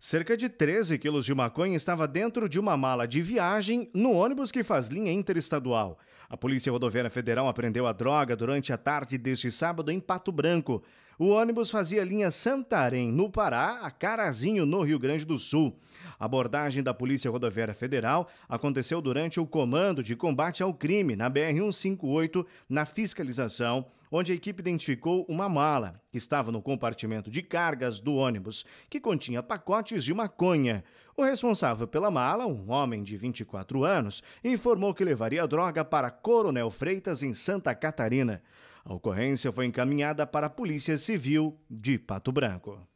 Cerca de 13 quilos de maconha estava dentro de uma mala de viagem no ônibus que faz linha interestadual. A Polícia Rodoviária Federal apreendeu a droga durante a tarde deste sábado em Pato Branco. O ônibus fazia linha Santarém, no Pará, a Carazinho, no Rio Grande do Sul. A abordagem da Polícia Rodoviária Federal aconteceu durante o Comando de Combate ao Crime, na BR-158, na fiscalização, onde a equipe identificou uma mala que estava no compartimento de cargas do ônibus, que continha pacotes de maconha. O responsável pela mala, um homem de 24 anos, informou que levaria a droga para Coronel Freitas, em Santa Catarina. A ocorrência foi encaminhada para a Polícia Civil de Pato Branco.